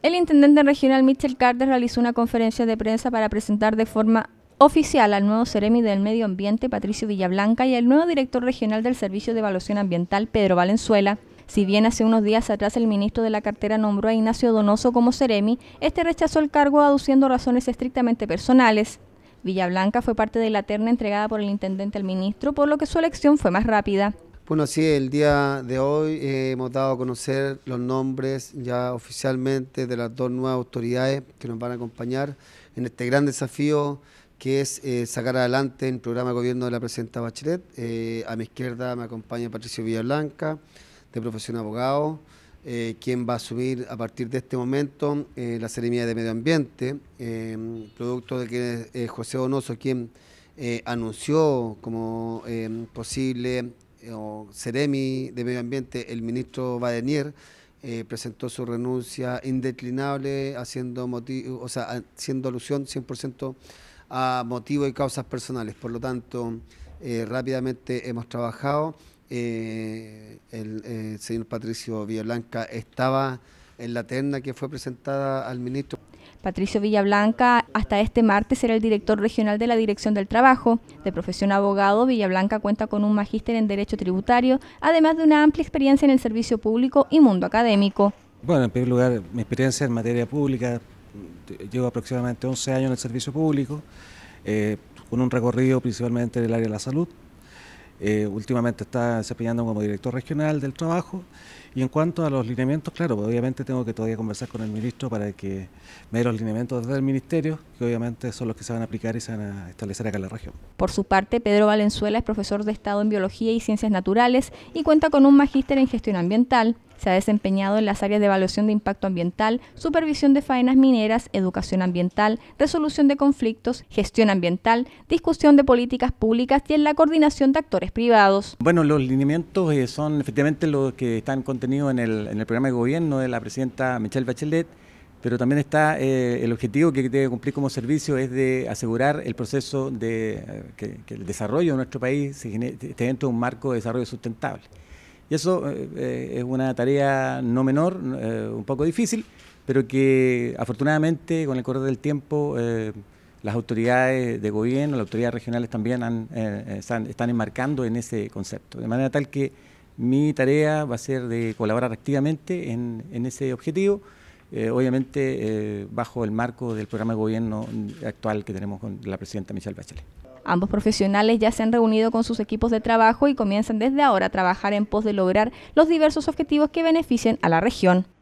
El intendente regional Michel Carter realizó una conferencia de prensa para presentar de forma oficial al nuevo Ceremi del Medio Ambiente, Patricio Villablanca, y al nuevo director regional del Servicio de Evaluación Ambiental, Pedro Valenzuela. Si bien hace unos días atrás el ministro de la cartera nombró a Ignacio Donoso como Ceremi, este rechazó el cargo aduciendo razones estrictamente personales. Villablanca fue parte de la terna entregada por el intendente al ministro, por lo que su elección fue más rápida. Bueno, sí, el día de hoy eh, hemos dado a conocer los nombres ya oficialmente de las dos nuevas autoridades que nos van a acompañar en este gran desafío que es eh, sacar adelante el programa gobierno de la presidenta Bachelet. Eh, a mi izquierda me acompaña Patricio Villablanca, de profesión abogado, quien va a asumir a partir de este momento la ceremonia de Medio Ambiente, producto de que José Donoso, quien anunció como posible eh, o Ceremi de Medio Ambiente, el ministro Badenier, eh, presentó su renuncia indeclinable, haciendo, o sea, haciendo alusión 100% a motivos y causas personales. Por lo tanto, eh, rápidamente hemos trabajado. el, el señor Patricio Villablanca estaba en la terna que fue presentada al ministro. Patricio Villablanca hasta este martes será el director regional de la Dirección del Trabajo. De profesión abogado, Villablanca cuenta con un magíster en Derecho Tributario, además de una amplia experiencia en el servicio público y mundo académico. Bueno, en primer lugar, mi experiencia en materia pública, llevo aproximadamente 11 años en el servicio público, eh, con un recorrido principalmente en el área de la salud, eh, últimamente está desempeñando como director regional del trabajo. Y en cuanto a los lineamientos, claro, pues, obviamente tengo que todavía conversar con el ministro para que me dé los lineamientos desde el ministerio, que obviamente son los que se van a aplicar y se van a establecer acá en la región. Por su parte, Pedro Valenzuela es profesor de Estado en Biología y Ciencias Naturales y cuenta con un magíster en gestión ambiental se ha desempeñado en las áreas de evaluación de impacto ambiental, supervisión de faenas mineras, educación ambiental, resolución de conflictos, gestión ambiental, discusión de políticas públicas y en la coordinación de actores privados. Bueno, los lineamientos eh, son efectivamente los que están contenidos en el, programa de gobierno de la presidenta Michelle Bachelet pero también está eh, el objetivo que debe cumplir como servicio es de asegurar el proceso de eh, que, el desarrollo de nuestro país esté dentro de un marco de desarrollo sustentable. Y eso eh, eh, es una tarea no menor, eh, un poco difícil, pero que afortunadamente con el correr del tiempo las autoridades de gobierno, las autoridades regionales también están, enmarcando en ese concepto. De manera tal que mi tarea va a ser de colaborar activamente en ese objetivo. Eh, obviamente eh, bajo el marco del programa de gobierno actual que tenemos con la presidenta Michelle Bachelet. Ambos profesionales ya se han reunido con sus equipos de trabajo y comienzan desde ahora a trabajar en pos de lograr los diversos objetivos que beneficien a la región.